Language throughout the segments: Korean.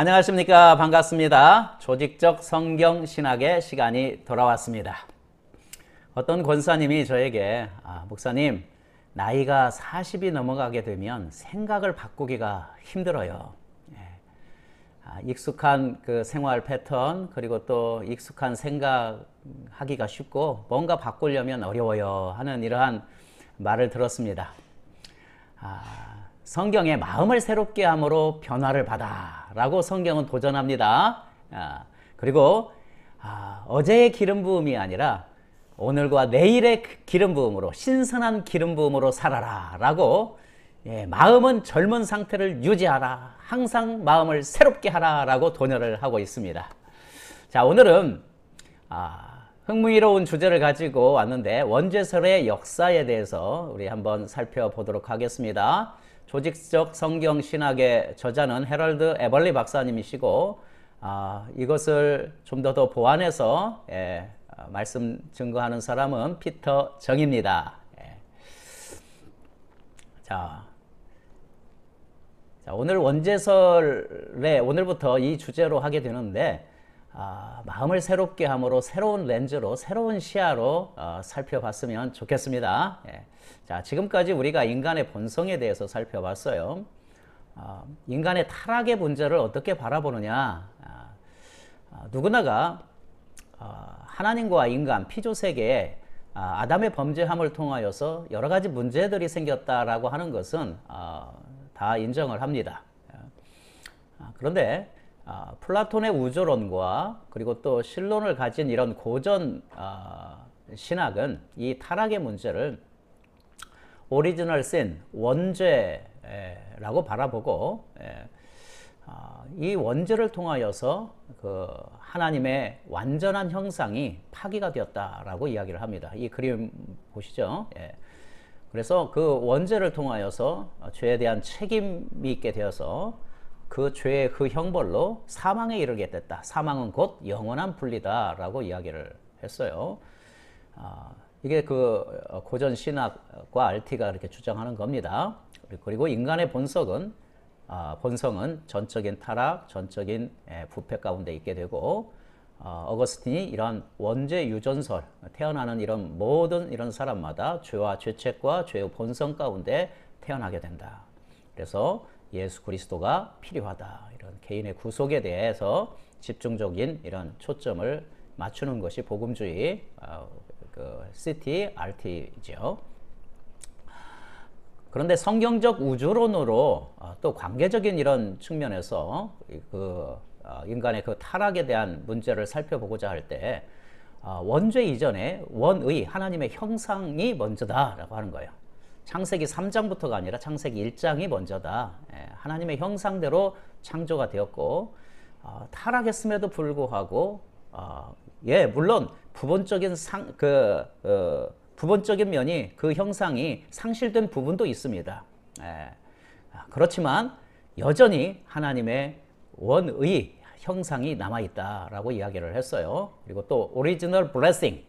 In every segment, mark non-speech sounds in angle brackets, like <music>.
안녕하십니까 반갑습니다 조직적 성경 신학의 시간이 돌아왔습니다 어떤 권사님이 저에게 아, 목사님 나이가 40이 넘어가게 되면 생각을 바꾸기가 힘들어요 예. 아, 익숙한 그 생활 패턴 그리고 또 익숙한 생각하기가 쉽고 뭔가 바꾸려면 어려워요 하는 이러한 말을 들었습니다 아, 성경의 마음을 새롭게 함으로 변화를 받아 라고 성경은 도전합니다. 아, 그리고 아, 어제의 기름 부음이 아니라 오늘과 내일의 그 기름 부음으로 신선한 기름 부음으로 살아라 라고 예, 마음은 젊은 상태를 유지하라 항상 마음을 새롭게 하라 라고 도전을 하고 있습니다. 자 오늘은 아, 흥미로운 주제를 가지고 왔는데 원죄설의 역사에 대해서 우리 한번 살펴보도록 하겠습니다. 조직적 성경 신학의 저자는 헤럴드 에벌리 박사님이시고 아, 이것을 좀 더 더 보완해서 예, 아, 말씀 증거하는 사람은 피터 정입니다. 예. 자, 자, 오늘 원제설에 오늘부터 이 주제로 하게 되는데 아, 마음을 새롭게 함으로 새로운 렌즈로 새로운 시야로 어, 살펴봤으면 좋겠습니다. 예. 자, 지금까지 우리가 인간의 본성에 대해서 살펴봤어요. 아, 인간의 타락의 문제를 어떻게 바라보느냐. 아, 누구나가 하나님과 인간 피조 세계에 아담의 범죄함을 통하여서 여러 가지 문제들이 생겼다라고 하는 것은 다 인정을 합니다. 예. 그런데 아, 플라톤의 우주론과 그리고 또 신론을 가진 이런 고전 아, 신학은 이 타락의 문제를 오리지널 신, 원죄라고 바라보고 예, 아, 이 원죄를 통하여서 그 하나님의 완전한 형상이 파기가 되었다라고 이야기를 합니다. 이 그림 보시죠. 예. 그래서 그 원죄를 통하여서 죄에 대한 책임이 있게 되어서 그 죄의 그 형벌로 사망에 이르게 됐다. 사망은 곧 영원한 분리다라고 이야기를 했어요. 아, 이게 그 어, 고전 신학과 알티가 이렇게 주장하는 겁니다. 그리고 인간의 본성은 아, 본성은 전적인 타락, 전적인 예, 부패 가운데 있게 되고 어, 어거스틴이 이러 원죄 유전설, 태어나는 이런 모든 이런 사람마다 죄와 죄책과 죄의 본성 가운데 태어나게 된다. 그래서 예수 그리스도가 필요하다. 이런 개인의 구속에 대해서 집중적인 이런 초점을 맞추는 것이 복음주의 아, 그 CTRT죠. 그런데 성경적 우주론으로 아, 또 관계적인 이런 측면에서 그 아, 인간의 그 타락에 대한 문제를 살펴보고자 할 때 원죄 이전에 원의 하나님의 형상이 먼저다라고 하는 거예요. 창세기 3장부터가 아니라 창세기 1장이 먼저다. 하나님의 형상대로 창조가 되었고 어, 타락했음에도 불구하고 어, 예 물론 부분적인 상, 그, 어, 부분적인 면이 그 형상이 상실된 부분도 있습니다. 예. 아, 그렇지만 여전히 하나님의 원의 형상이 남아있다라고 이야기를 했어요. 그리고 또 오리지널 블레싱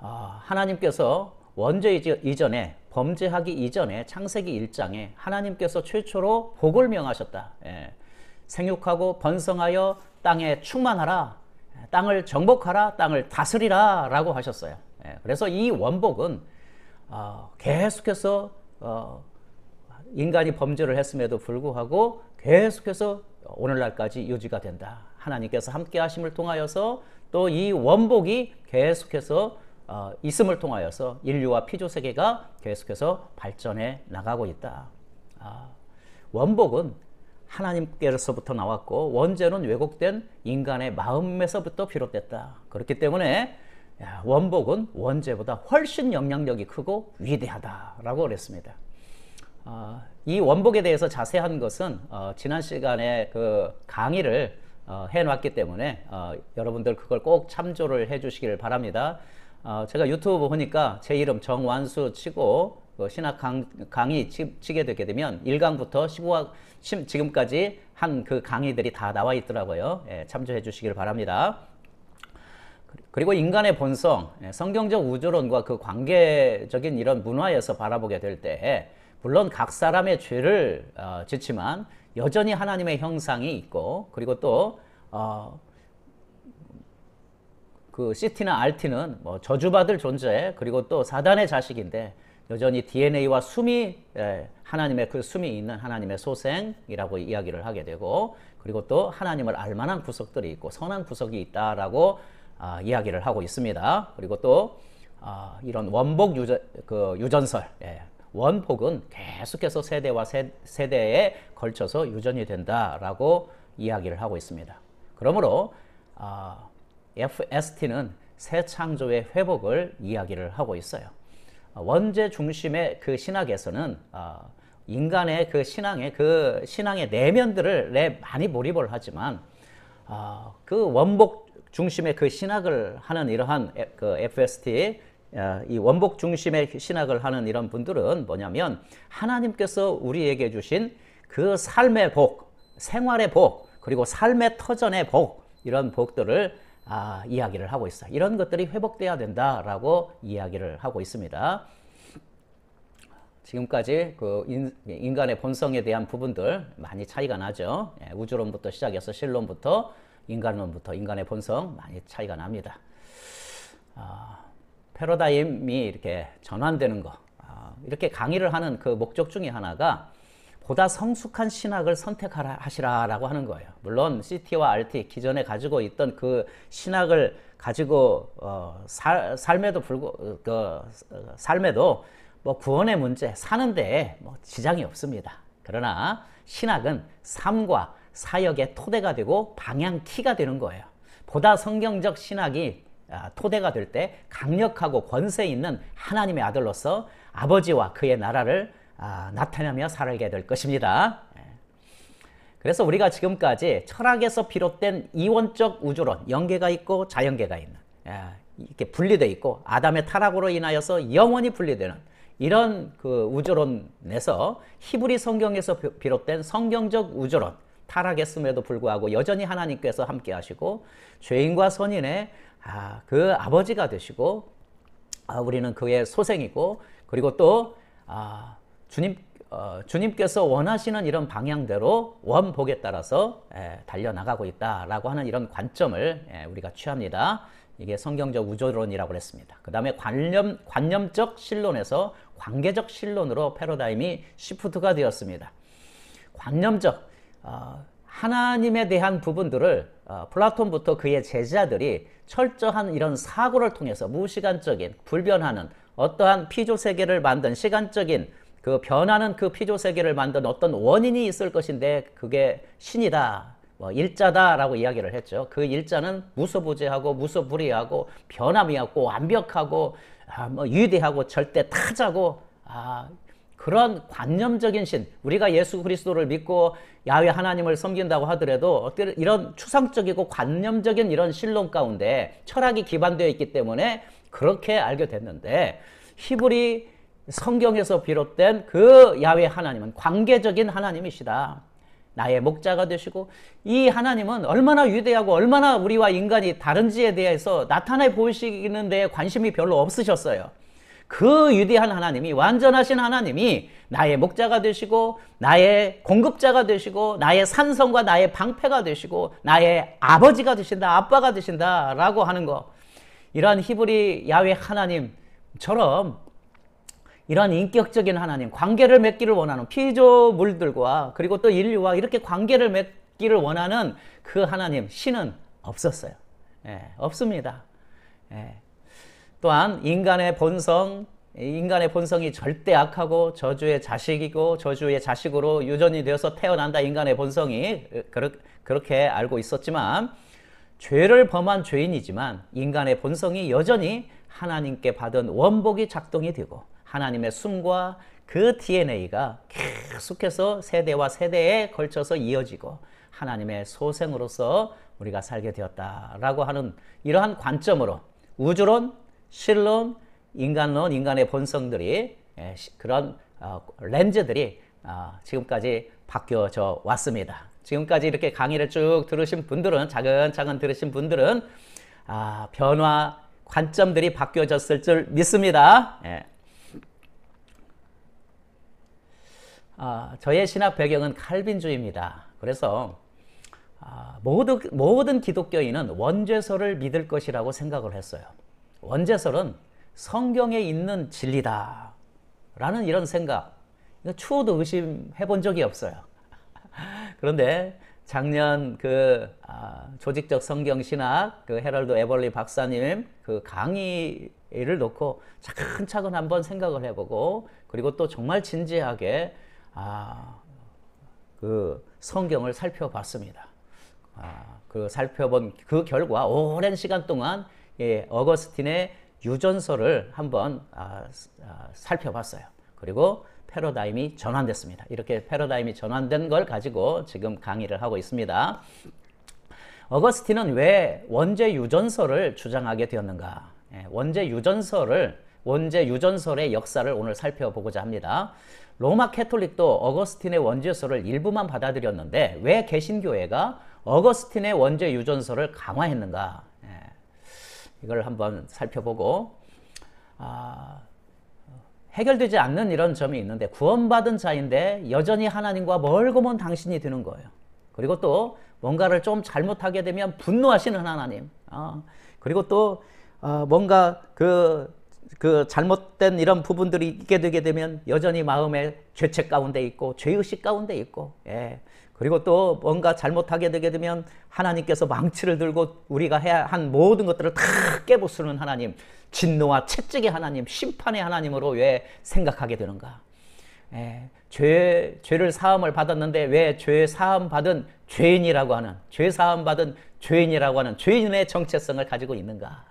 어, 하나님께서 원죄 이전에 범죄하기 이전에 창세기 1장에 하나님께서 최초로 복을 명하셨다. 예. 생육하고 번성하여 땅에 충만하라. 땅을 정복하라. 땅을 다스리라. 라고 하셨어요. 예. 그래서 이 원복은 어, 계속해서 어, 인간이 범죄를 했음에도 불구하고 계속해서 오늘날까지 유지가 된다. 하나님께서 함께 하심을 통하여서 또 이 원복이 계속해서 어, 있음을 통하여서 인류와 피조 세계가 계속해서 발전해 나가고 있다. 아, 원복은 하나님께로서부터 나왔고 원죄는 왜곡된 인간의 마음에서부터 비롯됐다. 그렇기 때문에 원복은 원죄보다 훨씬 영향력이 크고 위대하다라고 그랬습니다. 어, 이 원복에 대해서 자세한 것은 어, 지난 시간에 그 강의를 어, 해놨기 때문에 어, 여러분들 그걸 꼭 참조를 해주시기를 바랍니다. 어, 제가 유튜브 보니까 제 이름 정완수 치고 그 신학 강, 강의 치, 게 되게 되면 1강부터 15강 지금까지 한 그 강의들이 다 나와 있더라고요. 예, 참조해 주시길 바랍니다. 그리고 인간의 본성, 예, 성경적 우주론과 그 관계적인 이런 문화에서 바라보게 될 때, 물론 각 사람의 죄를 어, 짓지만 여전히 하나님의 형상이 있고, 그리고 또 어, 그시티나알티는뭐 저주받을 존재 그리고 또 사단의 자식인데 여전히 DNA와 숨이 예, 하나님의 그 숨이 있는 하나님의 소생이라고 이야기를 하게 되고 그리고 또 하나님을 알만한 구석들이 있고 선한 구석이 있다라고 아, 이야기를 하고 있습니다. 그리고 또 아, 이런 원복 유저, 그 유전설 예, 원복은 계속해서 세대와 세, 세대에 걸쳐서 유전이 된다라고 이야기를 하고 있습니다. 그러므로 아, FST는 새 창조의 회복을 이야기를 하고 있어요. 어, 원죄 중심의 그 신학에서는 어, 인간의 그 신앙의 그 신앙의 내면들을 많이 몰입을 하지만 어, 그 원복 중심의 그 신학을 하는 이러한 그 FST 이 원복 중심의 신학을 하는 이런 분들은 뭐냐면 하나님께서 우리에게 주신 그 삶의 복, 생활의 복, 그리고 삶의 터전의 복 이런 복들을 아, 이야기를 하고 있어. 이런 것들이 회복돼야 된다라고 이야기를 하고 있습니다. 지금까지 그 인, 간의 본성에 대한 부분들 많이 차이가 나죠. 예, 우주론부터 시작해서 실론부터 인간론부터 인간의 본성 많이 차이가 납니다. 어, 패러다임이 이렇게 전환되는 거, 어, 이렇게 강의를 하는 그 목적 중에 하나가 보다 성숙한 신학을 선택하시라라고 하는 거예요. 물론 CT와 RT 기존에 가지고 있던 그 신학을 가지고 어, 살, 삶에도 불구 그 삶에도 뭐 구원의 문제 사는데 뭐 지장이 없습니다. 그러나 신학은 삶과 사역의 토대가 되고 방향키가 되는 거예요. 보다 성경적 신학이 아, 토대가 될 때 강력하고 권세 있는 하나님의 아들로서 아버지와 그의 나라를 아, 나타나며 살게 될 것입니다. 예. 그래서 우리가 지금까지 철학에서 비롯된 이원적 우주론, 연계가 있고 자연계가 있는 예, 이렇게 분리돼 있고 아담의 타락으로 인하여서 영원히 분리되는 이런 그 우주론에서 히브리 성경에서 비롯된 성경적 우주론, 타락했음에도 불구하고 여전히 하나님께서 함께 하시고 죄인과 선인의 아, 그 아버지가 되시고 아, 우리는 그의 소생이고 그리고 또 아, 주님 어, 주님께서 원하시는 이런 방향대로 원복에 따라서 에, 예, 달려나가고 있다라고 하는 이런 관점을 에, 예, 우리가 취합니다. 이게 성경적 우조론이라고 그습니다그 다음에 관념, 관념적 신론에서 관계적 신론으로 패러다임이 시프트가 되었습니다. 관념적, 어, 하나님에 대한 부분들을 어, 플라톤부터 그의 제자들이 철저한 이런 사고를 통해서 무시간적인, 불변하는 어떠한 피조 세계를 만든 시간적인 그 변하는 그 피조 세계를 만든 어떤 원인이 있을 것인데 그게 신이다. 뭐 일자다라고 이야기를 했죠. 그 일자는 무소부재하고 무소불위하고 변함이 없고 완벽하고 아, 뭐 위대하고 절대 타자고 아, 그런 관념적인 신, 우리가 예수 그리스도를 믿고 야외 하나님을 섬긴다고 하더라도 이런 추상적이고 관념적인 이런 신론 가운데 철학이 기반되어 있기 때문에 그렇게 알게 됐는데 히브리 성경에서 비롯된 그 야외 하나님은 관계적인 하나님이시다. 나의 목자가 되시고 이 하나님은 얼마나 위대하고 얼마나 우리와 인간이 다른지에 대해서 나타내 보이시는 데 관심이 별로 없으셨어요. 그 위대한 하나님이 완전하신 하나님이 나의 목자가 되시고 나의 공급자가 되시고 나의 산성과 나의 방패가 되시고 나의 아버지가 되신다 아빠가 되신다라고 하는 거 이러한 히브리 야외 하나님처럼 이런 인격적인 하나님, 관계를 맺기를 원하는 피조물들과 그리고 또 인류와 이렇게 관계를 맺기를 원하는 그 하나님, 신은 없었어요. 예, 없습니다. 예. 또한 인간의 본성, 인간의 본성이 절대 악하고 저주의 자식이고 저주의 자식으로 유전이 되어서 태어난다 인간의 본성이 그렇게 알고 있었지만 죄를 범한 죄인이지만 인간의 본성이 여전히 하나님께 받은 원복이 작동이 되고 하나님의 숨과 그 DNA가 계속해서 세대와 세대에 걸쳐서 이어지고 하나님의 소생으로서 우리가 살게 되었다라고 하는 이러한 관점으로 우주론, 실론 인간론, 인간의 본성들이 예, 그런 어, 렌즈들이 어, 지금까지 바뀌어져 왔습니다. 지금까지 이렇게 강의를 쭉 들으신 분들은 차근차근 들으신 분들은 아, 변화 관점들이 바뀌어졌을 줄 믿습니다. 예. 아, 저의 신학 배경은 칼빈주의입니다. 그래서 아, 모든, 모든 기독교인은 원죄설을 믿을 것이라고 생각을 했어요. 원죄설은 성경에 있는 진리다. 라는 이런 생각. 이거 추호도 의심해 본 적이 없어요. <laughs> 그런데 작년 그 아, 조직적 성경 신학 그 헤럴드 에벌리 박사님 그 강의를 놓고 차근차근 한번 생각을 해보고 그리고 또 정말 진지하게 아, 그 성경을 살펴봤습니다. 아, 그 살펴본 그 결과 오랜 시간 동안 예, 어거스틴의 유전서를 한번 아, 아, 살펴봤어요. 그리고 패러다임이 전환됐습니다. 이렇게 패러다임이 전환된 걸 가지고 지금 강의를 하고 있습니다. 어거스틴은 왜 원제 유전서를 주장하게 되었는가? 예, 원제 유전서를 원제 유전설의 역사를 오늘 살펴보고자 합니다. 로마 캐톨릭도 어거스틴의 원제설을 일부만 받아들였는데 왜 개신교회가 어거스틴의 원제 유전설을 강화했는가? 예. 이걸 한번 살펴보고 아, 해결되지 않는 이런 점이 있는데 구원받은 자인데 여전히 하나님과 멀고 먼 당신이 되는 거예요. 그리고 또 뭔가를 좀 잘못하게 되면 분노하시는 하나님. 어, 그리고 또 어, 뭔가 그그 잘못된 이런 부분들이 있게 되게 되면 여전히 마음에 죄책 가운데 있고 죄의식 가운데 있고 예. 그리고 또 뭔가 잘못하게 되게 되면 하나님께서 망치를 들고 우리가 해야 한 모든 것들을 다 깨부수는 하나님 진노와 채찍의 하나님 심판의 하나님으로 왜 생각하게 되는가 예. 죄, 죄를 사함을 받았는데 왜 죄 사함 받은 죄인이라고 하는 죄 사함 받은 죄인이라고 하는 죄인의 정체성을 가지고 있는가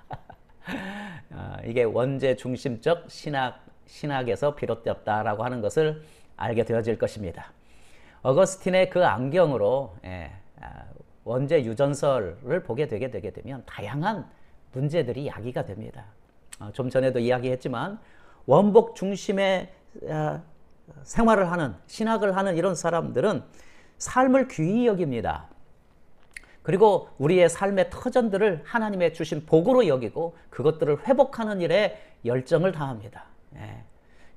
<laughs> 아, 이게 원죄 중심적 신학 신학에서 비롯되었다라고 하는 것을 알게 되어질 것입니다. 어거스틴의 그 안경으로 예, 아, 원죄 유전설을 보게 되게 되게 되면 다양한 문제들이 야기가 됩니다. 어, 좀 전에도 이야기했지만 원복 중심의 아, 생활을 하는 신학을 하는 이런 사람들은 삶을 귀히 여깁니다. 그리고 우리의 삶의 터전들을 하나님의 주신 복으로 여기고 그것들을 회복하는 일에 열정을 다합니다. 예.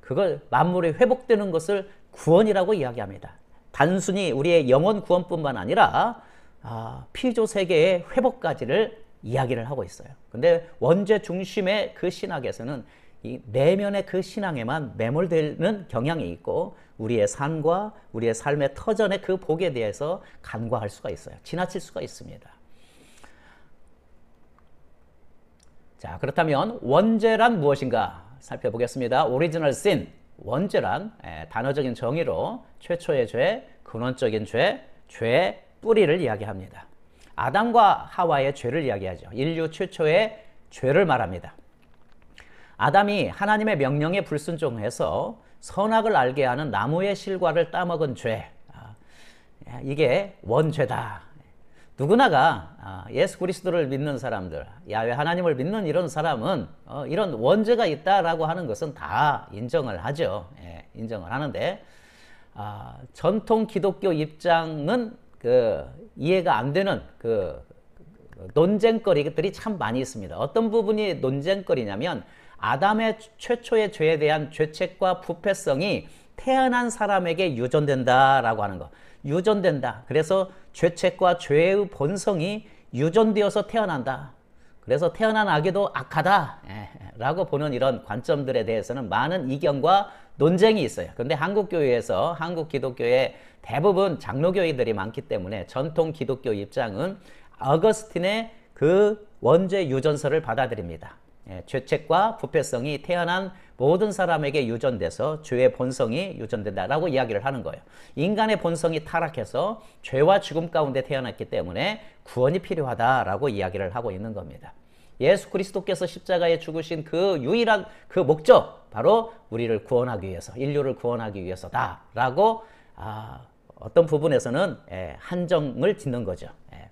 그걸 만물이 회복되는 것을 구원이라고 이야기합니다. 단순히 우리의 영원 구원뿐만 아니라 아, 피조 세계의 회복까지를 이야기를 하고 있어요. 근데 원죄 중심의 그 신학에서는 이 내면의 그 신앙에만 매몰되는 경향이 있고 우리의 삶과 우리의 삶의 터전의 그 복에 대해서 간과할 수가 있어요. 지나칠 수가 있습니다. 자, 그렇다면 원죄란 무엇인가 살펴보겠습니다. 오리지널 씬, 원죄란 예, 단어적인 정의로 최초의 죄, 근원적인 죄, 죄의 뿌리를 이야기합니다. 아담과 하와의 죄를 이야기하죠. 인류 최초의 죄를 말합니다. 아담이 하나님의 명령에 불순종해서 선악을 알게 하는 나무의 실과를 따먹은 죄. 아, 이게 원죄다. 누구나가 아, 예수 그리스도를 믿는 사람들, 야외 하나님을 믿는 이런 사람은 어, 이런 원죄가 있다라고 하는 것은 다 인정을 하죠. 예, 인정을 하는데 아, 전통 기독교 입장은 그 이해가 안 되는 그 논쟁거리들이 참 많이 있습니다. 어떤 부분이 논쟁거리냐면 아담의 최초의 죄에 대한 죄책과 부패성이 태어난 사람에게 유전된다라고 하는 것. 유전된다. 그래서 죄책과 죄의 본성이 유전되어서 태어난다. 그래서 태어난 아기도 악하다라고 예, 보는 이런 관점들에 대해서는 많은 이견과 논쟁이 있어요. 근데 한국 교회에서 한국 기독교의 대부분 장로교인들이 많기 때문에 전통 기독교 입장은 어거스틴의 그 원죄 유전서를 받아들입니다. 예, 죄책과 부패성이 태어난 모든 사람에게 유전돼서 죄의 본성이 유전된다라고 이야기를 하는 거예요. 인간의 본성이 타락해서 죄와 죽음 가운데 태어났기 때문에 구원이 필요하다라고 이야기를 하고 있는 겁니다. 예수 그리스도께서 십자가에 죽으신 그 유일한 그 목적 바로 우리를 구원하기 위해서 인류를 구원하기 위해서다라고 아, 어떤 부분에서는 예, 한정을 짓는 거죠. 예.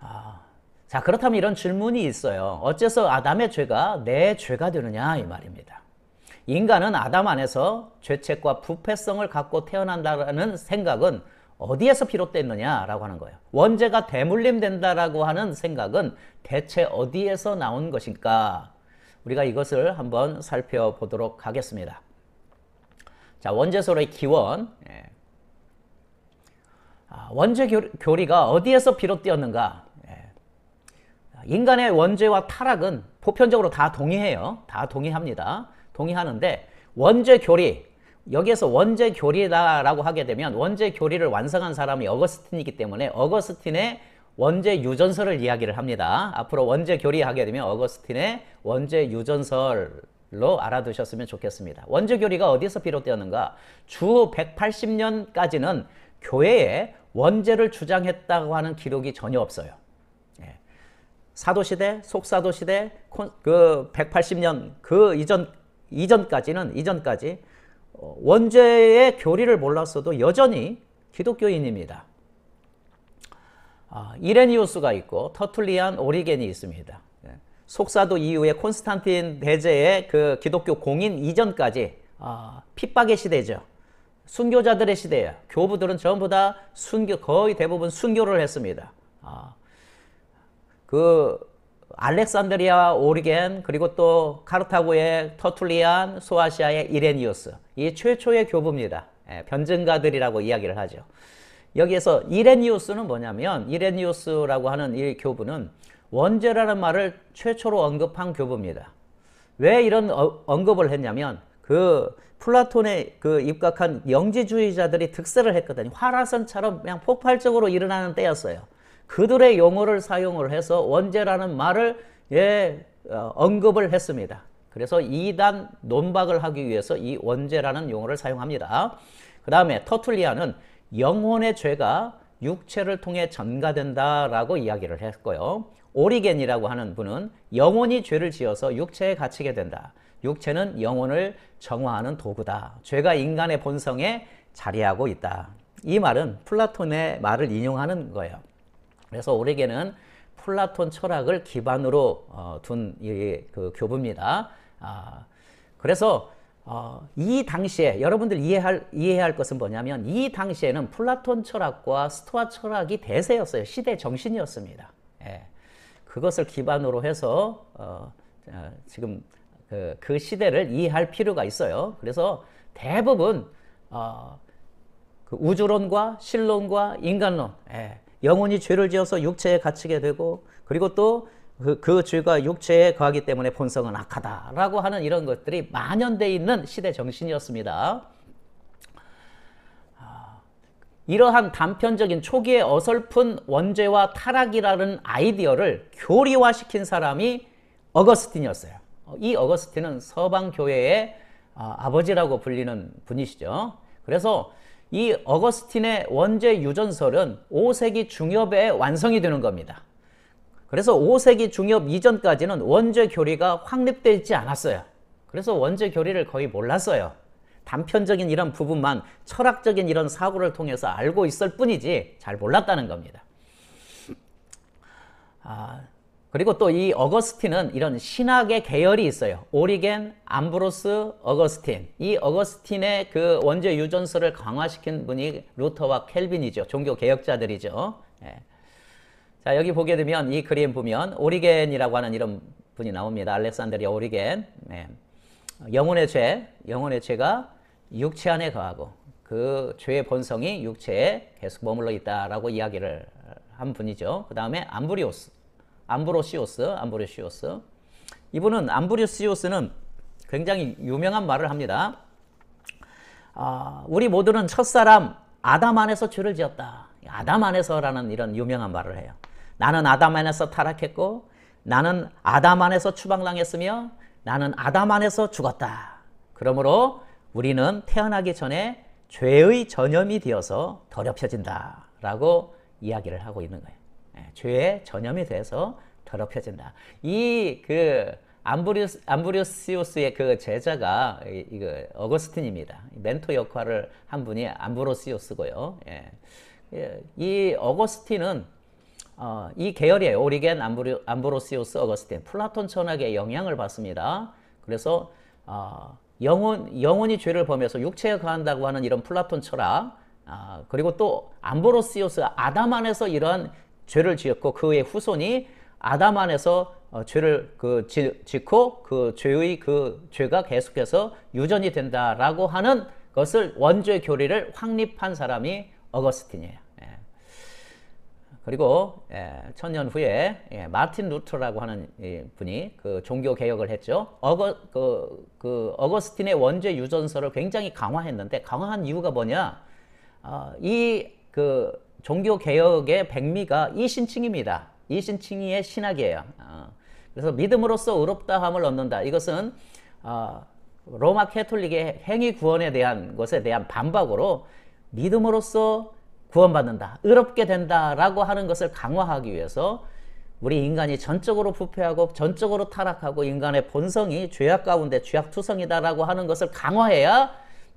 아, 자, 그렇다면 이런 질문이 있어요. 어째서 아담의 죄가 내 죄가 되느냐 이 말입니다. 인간은 아담 안에서 죄책과 부패성을 갖고 태어난다라는 생각은 어디에서 비롯됐느냐라고 하는 거예요. 원죄가 대물림된다라고 하는 생각은 대체 어디에서 나온 것인가? 우리가 이것을 한번 살펴보도록 하겠습니다. 자, 원죄설의 기원. 예. 아, 원죄 교리가 어디에서 비롯되었는가? 인간의 원죄와 타락은 보편적으로 다 동의해요. 다 동의합니다. 동의하는데 원죄 교리, 여기에서 원죄 교리다라고 하게 되면 원죄 교리를 완성한 사람이 어거스틴이기 때문에 어거스틴의 원죄 유전설을 이야기를 합니다. 앞으로 원죄 교리하게 되면 어거스틴의 원죄 유전설로 알아두셨으면 좋겠습니다. 원죄 교리가 어디서 비롯되었는가? 주 180년까지는 교회에 원죄를 주장했다고 하는 기록이 전혀 없어요. 사도시대, 속사도시대, 그 180년 그 이전, 이전까지는, 이전까지 어, 원죄의 교리를 몰랐어도 여전히 기독교인입니다. 아, 이레니우스가 있고 터툴리안 오리겐이 있습니다. 예. 속사도 이후에 콘스탄틴 대제의 그 기독교 공인 이전까지 아, 핍박의 시대죠. 순교자들의 시대예요. 교부들은 전부 다 순교, 거의 대부분 순교를 했습니다. 아, 그 알렉산드리아 오리겐 그리고 또 카르타고의 터툴리안 소아시아의 이레니우스 이 최초의 교부입니다. 예, 변증가들이라고 이야기를 하죠. 여기에서 이레니우스는 뭐냐면 이레니우스라고 하는 이 교부는 원죄라는 말을 최초로 언급한 교부입니다. 왜 이런 어, 언급을 했냐면 그 플라톤에 그 입각한 영지주의자들이 득세를 했거든요. 화라산처럼 그냥 폭발적으로 일어나는 때였어요. 그들의 용어를 사용을 해서 원죄라는 말을 예, 어, 언급을 했습니다. 그래서 이단 논박을 하기 위해서 이 원죄라는 용어를 사용합니다. 그 다음에 터툴리아는 영혼의 죄가 육체를 통해 전가된다라고 이야기를 했고요. 오리겐이라고 하는 분은 영혼이 죄를 지어서 육체에 갇히게 된다. 육체는 영혼을 정화하는 도구다. 죄가 인간의 본성에 자리하고 있다. 이 말은 플라톤의 말을 인용하는 거예요. 그래서 오레게는 플라톤 철학을 기반으로 어, 둔그 교부입니다. 아, 그래서 어, 이 당시에 여러분들 이해할, 이해할 것은 뭐냐면 이 당시에는 플라톤 철학과 스토아 철학이 대세였어요. 시대 정신이었습니다. 예. 그것을 기반으로 해서 어, 어, 지금 그, 그, 시대를 이해할 필요가 있어요. 그래서 대부분 어, 그 우주론과 신론과 인간론 예. 영혼이 죄를 지어서 육체에 갇히게 되고 그리고 또 그, 그 죄가 육체에 거하기 때문에 본성은 악하다라고 하는 이런 것들이 만연돼 있는 시대 정신이었습니다. 아, 이러한 단편적인 초기의 어설픈 원죄와 타락이라는 아이디어를 교리화시킨 사람이 어거스틴이었어요. 어, 이 어거스틴은 서방 교회의 아, 아버지라고 불리는 분이시죠. 그래서 이 어거스틴의 원죄 유전설은 5세기 중엽에 완성이 되는 겁니다. 그래서 5세기 중엽 이전까지는 원제 교리가 확립되지 않았어요. 그래서 원제 교리를 거의 몰랐어요. 단편적인 이런 부분만 철학적인 이런 사고를 통해서 알고 있을 뿐이지 잘 몰랐다는 겁니다. 아, 그리고 또 이 어거스틴은 이런 신학의 계열이 있어요. 오리겐, 암브로스, 어거스틴. 이 어거스틴의 그 원죄 유전설를 강화시킨 분이 루터와 켈빈이죠. 종교 개혁자들이죠. 예. 자, 여기 보게 되면 이 그림 보면 오리겐이라고 하는 이런 분이 나옵니다. 알렉산드리아 오리겐. 예. 영혼의 죄, 영혼의 죄가 육체 안에 가하고그 죄의 본성이 육체에 계속 머물러 있다라고 이야기를 한 분이죠. 그 다음에 암브리오스. 암브로시오스, 암브로시오스. 이분은 암브로시오스는 굉장히 유명한 말을 합니다. 아, 우리 모두는 첫사람 아담 안에서 죄를 지었다. 아담 안에서라는 이런 유명한 말을 해요. 나는 아담 안에서 타락했고 나는 아담 안에서 추방당했으며 나는 아담 안에서 죽었다. 그러므로 우리는 태어나기 전에 죄의 전염이 되어서 더럽혀진다. 라고 이야기를 하고 있는 거예요. 죄에 전염이 돼서 더럽혀진다. 이그 암브리우스, 암브리우스의그 제자가 이거 그 어거스틴입니다. 멘토 역할을 한 분이 암브로시우스고요. 예. 예. 이 어거스틴은 어, 이 계열이에요. 오리겐, 암브리, 암브로시우스, 어거스틴. 플라톤 철학의 영향을 받습니다. 그래서 어, 영혼, 영혼이 죄를 범해서 육체에 가한다고 하는 이런 플라톤 철학 아, 그리고 또 암브로시우스 아담 안에서 이러한 죄를 지었고 그의 후손이 아담 안에서 어, 죄를 그 지, 짓고 그 죄의 그 죄가 계속해서 유전이 된다라고 하는 것을 원죄 교리를 확립한 사람이 어거스틴이에요. 예. 그리고 예, 천년 후에 예, 마틴 루터라고 하는 예, 분이 그 종교 개혁을 했죠. 어거 그, 그 어거스틴의 원죄 유전설을 굉장히 강화했는데 강화한 이유가 뭐냐? 어, 이그 종교 개혁의 백미가 이신칭입니다. 이신칭의의 신학이에요. 어. 그래서 믿음으로써 의롭다함을 얻는다. 이것은 어, 로마 캐톨릭의 행위 구원에 대한 것에 대한 반박으로 믿음으로써 구원받는다, 의롭게 된다라고 하는 것을 강화하기 위해서 우리 인간이 전적으로 부패하고 전적으로 타락하고 인간의 본성이 죄악 가운데 죄악투성이다라고 하는 것을 강화해야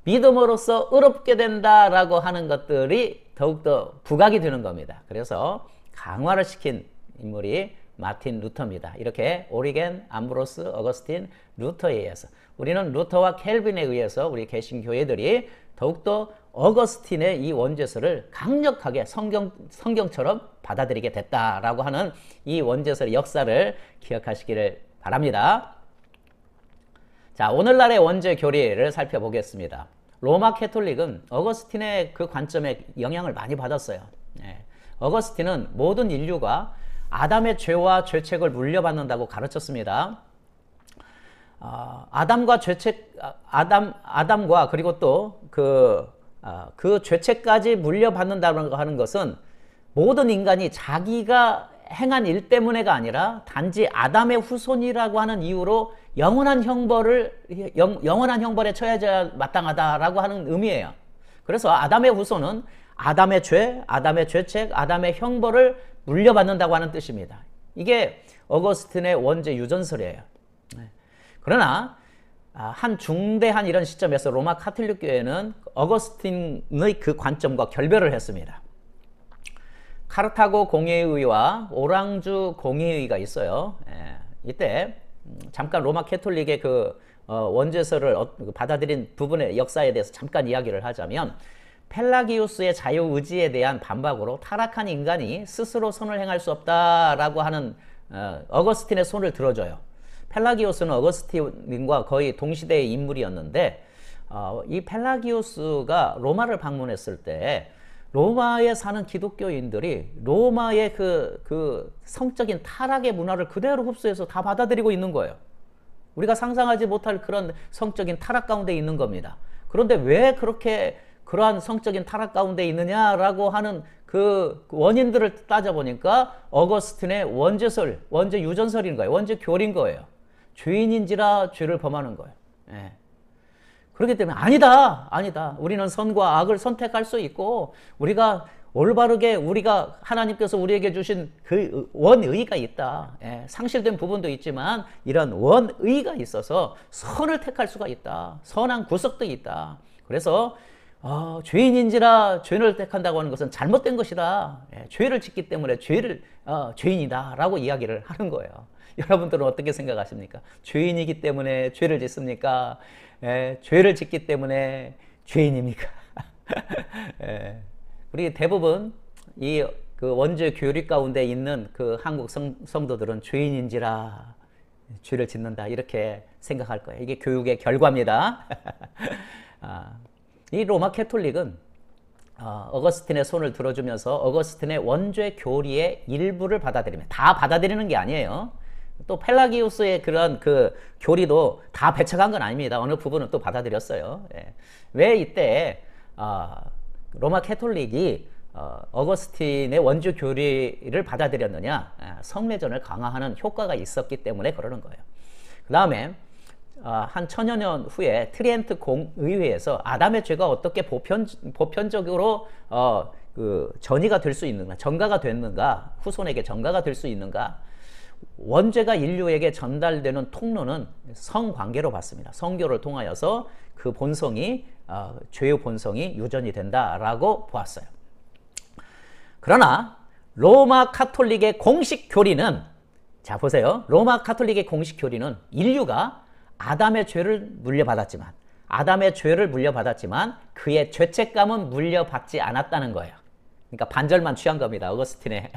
믿음으로써 의롭게 된다라고 하는 것들이 더욱더 부각이 되는 겁니다. 그래서 강화를 시킨 인물이 마틴 루터입니다. 이렇게 오리겐, 암브로스, 어거스틴, 루터에 의해서 우리는 루터와 켈빈에 의해서 우리 개신교회들이 더욱더 어거스틴의 이 원죄서를 강력하게 성경, 성경처럼 받아들이게 됐다라고 하는 이 원죄서의 역사를 기억하시기를 바랍니다. 자, 오늘날의 원죄 교리를 살펴보겠습니다. 로마 캐톨릭은 어거스틴의 그 관점에 영향을 많이 받았어요. 예. 어거스틴은 모든 인류가 아담의 죄와 죄책을 물려받는다고 가르쳤습니다. 어, 아담과 죄책, 아, 아담, 아담과 그리고 또그 어, 아, 그 죄책까지 물려받는다고 하는 것은 모든 인간이 자기가 행한 일 때문에가 아니라 단지 아담의 후손이라고 하는 이유로 영원한 형벌을 영, 원한 형벌에 처해져야 마땅하다라고 하는 의미예요. 그래서 아담의 후손은 아담의 죄, 아담의 죄책, 아담의 형벌을 물려받는다고 하는 뜻입니다. 이게 어거스틴의 원제 유전설이에요. 네. 그러나 아, 한 중대한 이런 시점에서 로마 카톨릭 교회는 어거스틴의 그 관점과 결별을 했습니다. 카르타고 공예의와 오랑주 공예의가 있어요. 예, 이때 잠깐 로마 캐톨릭의 그 어, 원죄서를 그 받아들인 부분의 역사에 대해서 잠깐 이야기를 하자면 펠라기우스의 자유의지에 대한 반박으로 타락한 인간이 스스로 선을 행할 수 없다라고 하는 어, 거스틴의 손을 들어줘요. 펠라기우스는 어거스틴과 거의 동시대의 인물이었는데 어, 이 펠라기우스가 로마를 방문했을 때 로마에 사는 기독교인들이 로마의 그, 그 성적인 타락의 문화를 그대로 흡수해서 다 받아들이고 있는 거예요. 우리가 상상하지 못할 그런 성적인 타락 가운데 있는 겁니다. 그런데 왜 그렇게 그러한 성적인 타락 가운데 있느냐라고 하는 그 원인들을 따져보니까 어거스틴의 원죄설, 원죄 유전설인 거예요. 원죄 교린 거예요. 죄인인지라 죄를 범하는 거예요. 예. 그렇기 때문에 아니다. 아니다. 우리는 선과 악을 선택할 수 있고 우리가 올바르게 우리가 하나님께서 우리에게 주신 그 원의가 있다. 예, 상실된 부분도 있지만 이런 원의가 있어서 선을 택할 수가 있다. 선한 구석도 있다. 그래서 어, 죄인인지라 죄인을 택한다고 하는 것은 잘못된 것이다. 예, 죄를 짓기 때문에 죄를 어, 죄인이다라고 이야기를 하는 거예요. 여러분들은 어떻게 생각하십니까? 죄인이기 때문에 죄를 짓습니까? 예, 죄를 짓기 때문에 죄인입니까? <laughs> 예, 우리 대부분 이그 원죄 교리 가운데 있는 그 한국 성, 성도들은 죄인인지라 죄를 짓는다 이렇게 생각할 거예요. 이게 교육의 결과입니다. <laughs> 아, 이 로마 캐톨릭은 어, 어거스틴의 손을 들어주면서 어거스틴의 원죄 교리의 일부를 받아들이면 다 받아들이는 게 아니에요. 또 펠라기우스의 그런 그 교리도 다 배척한 건 아닙니다. 어느 부분은 또 받아들였어요. 예. 왜 이때 어, 로마 캐톨릭이 어, 어거스틴의 원주 교리를 받아들였느냐? 예, 아, 성례전을 강화하는 효과가 있었기 때문에 그러는 거예요. 그 다음에 어, 아, 한 천여 년 후에 트리엔트 공의회에서 아담의 죄가 어떻게 보편, 보편적으로 어, 그 전이가 될 수 있는가, 전가가 됐는가, 후손에게 전가가 될 수 있는가 원죄가 인류에게 전달되는 통로는 성관계로 봤습니다. 성교를 통하여서 그 본성이 어, 죄의 본성이 유전이 된다라고 보았어요. 그러나 로마 카톨릭의 공식 교리는 자 보세요. 로마 카톨릭의 공식 교리는 인류가 아담의 죄를 물려받았지만 아담의 죄를 물려받았지만 그의 죄책감은 물려받지 않았다는 거예요. 그러니까 반절만 취한 겁니다. 어거스틴의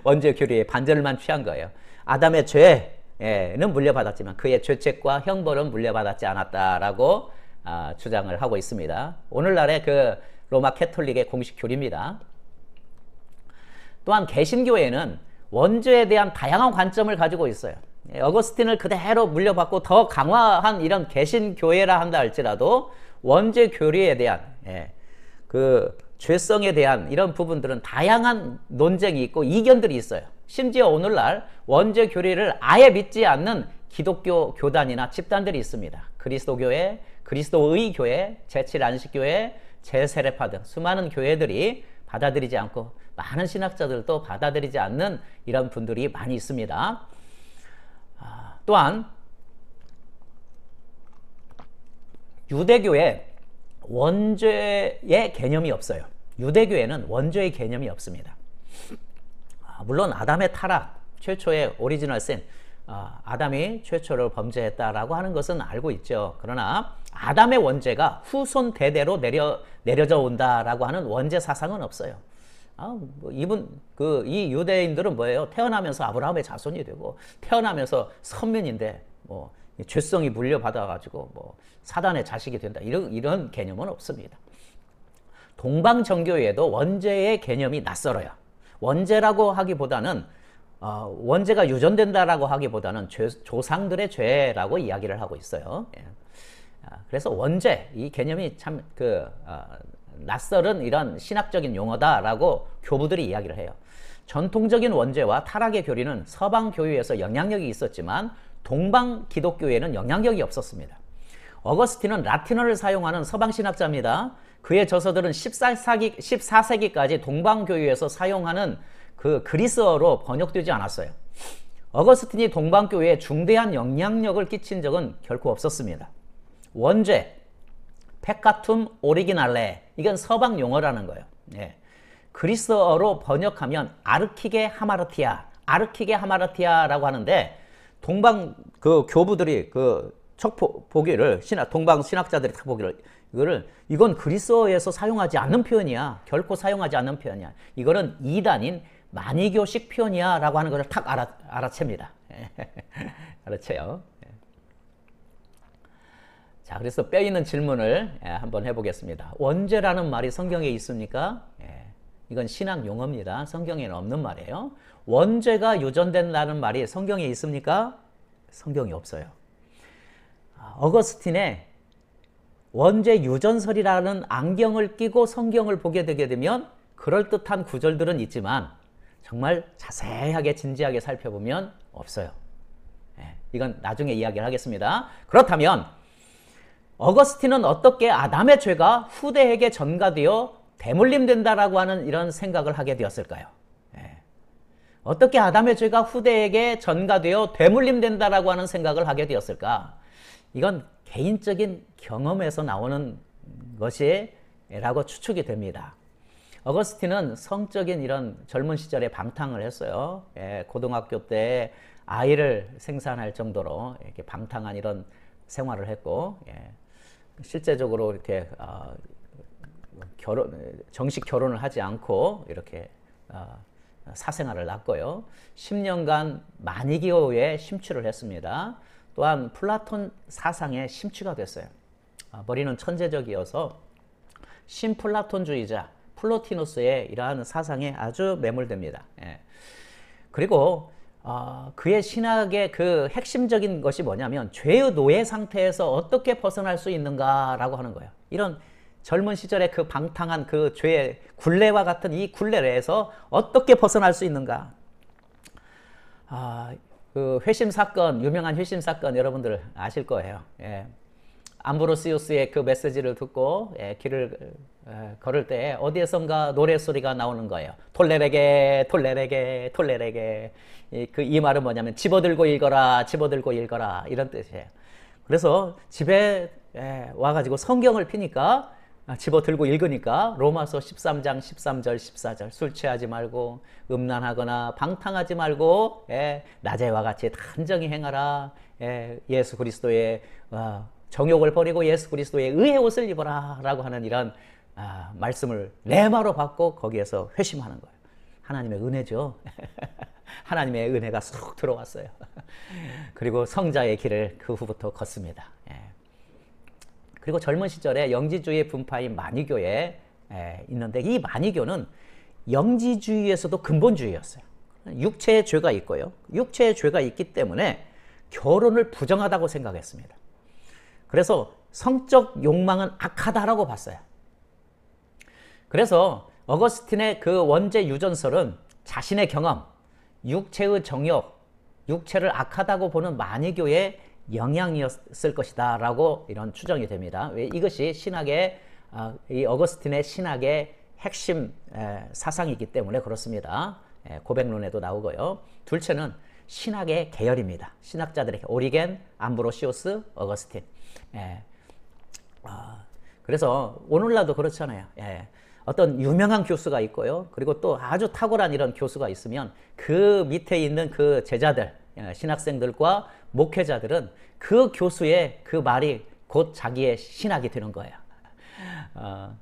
<laughs> 원죄 교리의 반절만 취한 거예요. 아담의 죄는 물려받았지만 그의 죄책과 형벌은 물려받았지 않았다라고 아, 주장을 하고 있습니다. 오늘날의 그 로마 캐톨릭의 공식 교리입니다. 또한 개신교회는 원죄에 대한 다양한 관점을 가지고 있어요. 예, 어거스틴을 그대로 물려받고 더 강화한 이런 개신교회라 한다 할지라도 원죄 교리에 대한 예, 그 죄성에 대한 이런 부분들은 다양한 논쟁이 있고 이견들이 있어요. 심지어 오늘날 원죄 교리를 아예 믿지 않는 기독교 교단이나 집단들이 있습니다. 그리스도교회, 그리스도의 교회, 제칠 안식교회, 제세례파 등 수많은 교회들이 받아들이지 않고 많은 신학자들도 받아들이지 않는 이런 분들이 많이 있습니다. 아, 또한 유대교의 원죄의 개념이 없어요. 유대교에는 원죄의 개념이 없습니다. 아, 물론 아담의 타락, 최초의 오리지널 신, 아, 아담이 최초로 범죄했다라고 하는 것은 알고 있죠. 그러나 아담의 원죄가 후손 대대로 내려 내려져 온다라고 하는 원죄 사상은 없어요. 아, 뭐 이분 그 이 유대인들은 뭐예요? 태어나면서 아브라함의 자손이 되고 태어나면서 선민인데 뭐 죄성이 물려받아가지고 뭐 사단의 자식이 된다 이런 이런 개념은 없습니다. 동방 정교에도 원죄의 개념이 낯설어요. 원죄라고 하기보다는 어, 원죄가 유전된다라고 하기보다는 죄, 조상들의 죄라고 이야기를 하고 있어요. 예. 아, 그래서 원죄 이 개념이 참그 어, 낯설은 이런 신학적인 용어다라고 교부들이 이야기를 해요. 전통적인 원죄와 타락의 교리는 서방 교회에서 영향력이 있었지만 동방 기독교에는 영향력이 없었습니다. 어거스틴은 라틴어를 사용하는 서방 신학자입니다. 그의 저서들은 14세기, 14세기까지 동방교회에서 사용하는 그 그리스어로 번역되지 않았어요. 어거스틴이 동방교회에 중대한 영향력을 끼친 적은 결코 없었습니다. 원죄, 페카툼 오리기날레, 이건 서방 용어라는 거예요. 예. 그리스어로 번역하면 아르키게 하마르티아, 아르키게 하마르티아라고 하는데 동방 그 교부들이 그척포 보기를 신학 동방 신학자들이 다 보기를 이거를 이건 그리스어에서 사용하지 않는 표현이야. 결코 사용하지 않는 표현이야. 이거는 이단인 만이교식 표현이야라고 하는 것을 탁 알아 알아챕니다. <laughs> 알아채요. 예. 자, 그래서 빼 있는 질문을 예, 한번 해보겠습니다. 원죄라는 말이 성경에 있습니까? 예, 이건 신학 용어입니다. 성경에는 없는 말이에요. 원죄가 요전된다는 말이 성경에 있습니까? 성경이 없어요. 아, 어거스틴의 원죄 유전설이라는 안경을 끼고 성경을 보게 되게 되면 그럴듯한 구절들은 있지만 정말 자세하게 진지하게 살펴보면 없어요. 예, 이건 나중에 이야기를 하겠습니다. 그렇다면 어거스틴은 어떻게 아담의 죄가 후대에게 전가되어 대물림된다라고 하는 이런 생각을 하게 되었을까요? 어떻게 아담의 죄가 후대에게 전가되어 되물림된다라고 하는 생각을 하게 되었을까? 이건 개인적인 경험에서 나오는 것이라고 추측이 됩니다. 어거스틴은 성적인 이런 젊은 시절에 방탕을 했어요. 예, 고등학교 때 아이를 생산할 정도로 이렇게 방탕한 이런 생활을 했고, 예, 실제적으로 이렇게 어, 결혼, 정식 결혼을 하지 않고 이렇게 어, 사생활을낳고요 10년간 마니기오에 심취를 했습니다. 또한 플라톤 사상의 심취가 됐어요. 아, 머리는 천재적이어서 신플라톤주의자 플로티노스의 이러한 사상에 아주 매몰됩니다. 예. 그리고 어, 그의 신학의 그 핵심적인 것이 뭐냐면 죄의 노예 상태에서 어떻게 벗어날 수 있는가라고 하는 거예요. 이런 젊은 시절에 그 방탕한 그 죄의 굴레와 같은 이 굴레에서 어떻게 벗어날 수 있는가? 아, 그 회심 사건, 유명한 회심 사건 여러분들 아실 거예요. 예. 암브로시우스의 그 메시지를 듣고 예, 길을 예, 걸을 때 어디에선가 노래소리가 나오는 거예요. 톨레레게, 톨레레게, 톨레레게. 이, 그, 이 말은 뭐냐면 집어들고 읽어라, 집어들고 읽어라 이런 뜻이에요. 그래서 집에 예, 와가지고 성경을 피니까 아, 집어들고 읽으니까 로마서 13장 13절 14절 술 취하지 말고 음란하거나 방탕하지 말고 예, 낮에와 같이 단정히 행하라 예, 예수 그리스도의 어, 정욕을 버리고 예수 그리스도의 의의 옷을 입어라 라고 하는 이런 아, 말씀을 레마로 받고 거기에서 회심하는 거예요 하나님의 은혜죠 <laughs> 하나님의 은혜가 쏙 들어왔어요 <laughs> 그리고 성자의 길을 그 후부터 걷습니다 예. 그리고 젊은 시절에 영지주의 분파인 만니교에 있는데 이만니교는 영지주의에서도 근본주의였어요. 육체의 죄가 있고요. 육체의 죄가 있기 때문에 결혼을 부정하다고 생각했습니다. 그래서 성적 욕망은 악하다라고 봤어요. 그래서 어거스틴의 그 원죄 유전설은 자신의 경험, 육체의 정욕, 육체를 악하다고 보는 만니교의 영향이었을 것이다 라고 이런 추정이 됩니다. 이것이 신학의 아, 이 어거스틴의 신학의 핵심 사상이기 때문에 그렇습니다. 고백론에도 나오고요. 둘째는 신학의 계열입니다. 신학자들의 오리겐, 암브로시오스, 어거스틴. 아, 그래서 오늘날도 그렇잖아요. 예. 어떤 유명한 교수가 있고요. 그리고 또 아주 탁월한 이런 교수가 있으면 그 밑에 있는 그 제자들, 예, 신학생들과 목회자들은 그 교수의 그 말이 곧 자기의 신학이 되는 거예요. 어,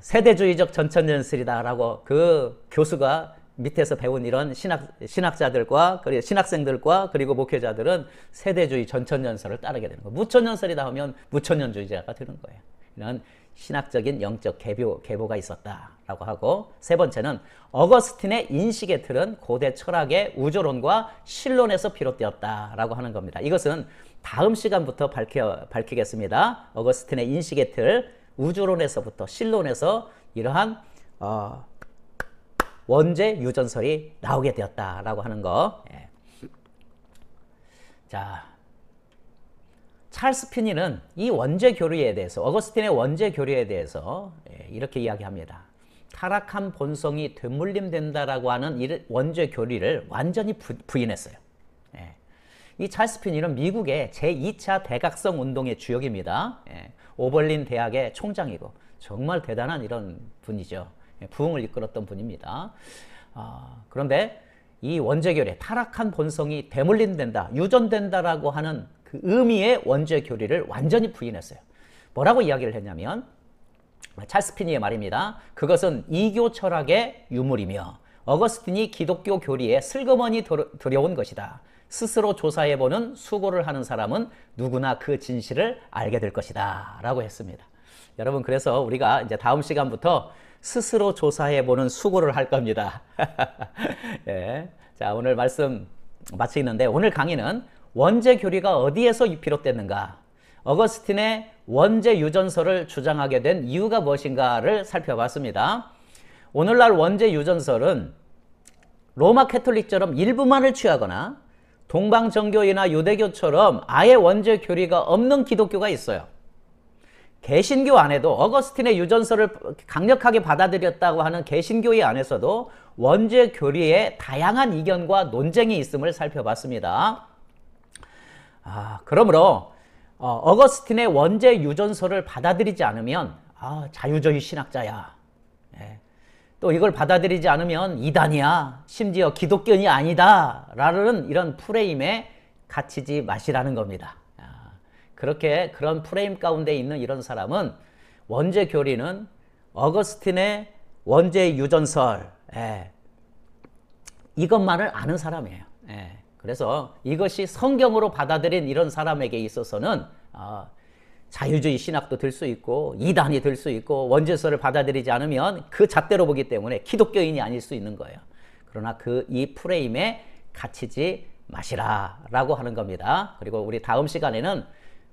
세대주의적 전천연술이다라고 그 교수가 밑에서 배운 이런 신학, 신학자들과 그리고 신학생들과 그리고 목회자들은 세대주의 전천연설을 따르게 되는 거예요. 무천연설이다 하면 무천연주의자가 되는 거예요. 이런 신학적인 영적 개보, 개보가 있었다라고 하고 세 번째는 어거스틴의 인식의 틀은 고대 철학의 우조론과 신론에서 비롯되었다라고 하는 겁니다. 이것은 다음 시간부터 밝혀, 밝히겠습니다. 어거스틴의 인식의 틀, 우주론에서부터 신론에서 이러한 어, 원죄 유전설이 나오게 되었다라고 하는 거. 예. 자, 찰스 피니는이 원죄 교리에 대해서 어거스틴의 원죄 교리에 대해서 예, 이렇게 이야기합니다. 타락한 본성이 되물림된다라고 하는 원죄 교리를 완전히 부, 인했어요이 예. 찰스 퓨니는 미국의 제2차 대각성 운동의 주역입니다. 예. 오벌린 대학의 총장이고 정말 대단한 이런 분이죠. 부흥을 이끌었던 분입니다. 아, 그런데 이 원죄 교리, 타락한 본성이 되물림된다, 유전된다라고 하는 그 의미의 원죄 교리를 완전히 부인했어요. 뭐라고 이야기를 했냐면 찰스 피니의 말입니다. 그것은 이교 철학의 유물이며 어거스틴이 기독교 교리에 슬그머니 들여온 것이다. 스스로 조사해보는 수고를 하는 사람은 누구나 그 진실을 알게 될 것이다. 라고 했습니다. 여러분, 그래서 우리가 이제 다음 시간부터 스스로 조사해보는 수고를 할 겁니다. <laughs> 예. 자, 오늘 말씀 마치겠는데, 오늘 강의는 원죄 교리가 어디에서 비롯됐는가? 어거스틴의 원죄 유전설을 주장하게 된 이유가 무엇인가를 살펴봤습니다. 오늘날 원죄 유전설은 로마 캐톨릭처럼 일부만을 취하거나 동방 정교이나 유대교처럼 아예 원죄 교리가 없는 기독교가 있어요. 개신교 안에도 어거스틴의 유전설을 강력하게 받아들였다고 하는 개신교의 안에서도 원죄 교리에 다양한 이견과 논쟁이 있음을 살펴봤습니다. 아, 그러므로 어, 거스틴의 원제 유전설을 받아들이지 않으면 아, 자유주의 신학자야. 예. 또 이걸 받아들이지 않으면 이단이야. 심지어 기독교인이 아니다. 라는 이런 프레임에 갇히지 마시라는 겁니다. 아, 그렇게 그런 프레임 가운데 있는 이런 사람은 원제 교리는 어거스틴의 원제 유전설 예. 이것만을 아는 사람이에요. 예. 그래서 이것이 성경으로 받아들인 이런 사람에게 있어서는 아, 자유주의 신학도 될 수 있고 이단이 될 수 있고 원죄서를 받아들이지 않으면 그 잣대로 보기 때문에 기독교인이 아닐 수 있는 거예요. 그러나 그 이 프레임에 갇히지 마시라라고 하는 겁니다. 그리고 우리 다음 시간에는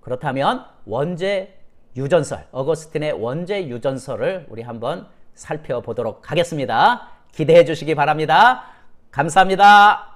그렇다면 원죄 유전설, 어거스틴의 원죄 유전설을 우리 한번 살펴보도록 하겠습니다. 기대해 주시기 바랍니다. 감사합니다.